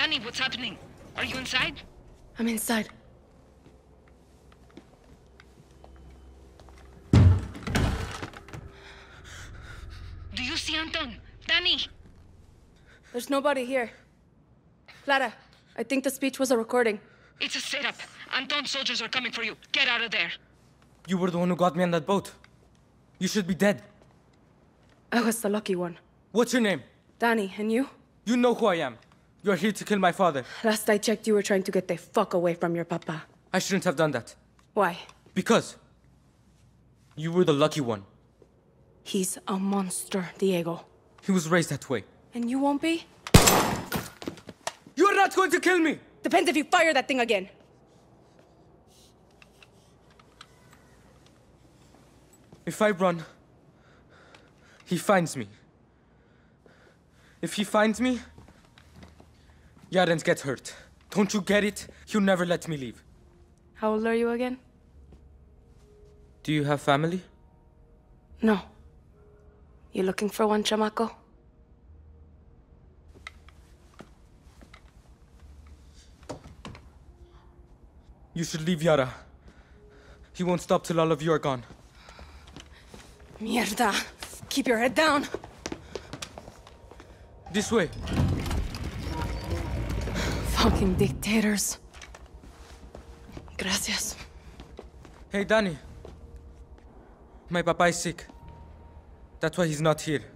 Danny, what's happening? Are you inside? I'm inside. Do you see Anton? Danny! There's nobody here. Clara, I think the speech was a recording. It's a setup. Anton's soldiers are coming for you. Get out of there. You were the one who got me on that boat. You should be dead. I was the lucky one. What's your name? Danny, and you? You know who I am. You're here to kill my father. Last I checked, you were trying to get the fuck away from your papa. I shouldn't have done that. Why? Because you were the lucky one. He's a monster, Diego. He was raised that way. And you won't be? You're not going to kill me! Depends if you fire that thing again. If I run, he finds me. If he finds me, doesn't gets hurt. Don't you get it? You never let me leave. How old are you again? Do you have family? No. You looking for one, chamaco? You should leave Yara. He won't stop till all of you are gone. Mierda! Keep your head down! This way! Fucking dictators. Gracias. Hey, Danny. My papa is sick. That's why he's not here.